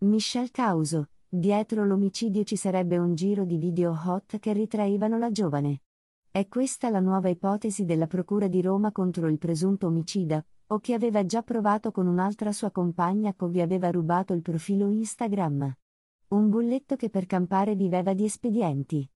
Michelle Causo, dietro l'omicidio ci sarebbe un giro di video hot che ritraevano la giovane. È questa la nuova ipotesi della Procura di Roma contro il presunto omicida, o che aveva già provato con un'altra sua compagna cui aveva rubato il profilo Instagram. Un bulletto che per campare viveva di espedienti.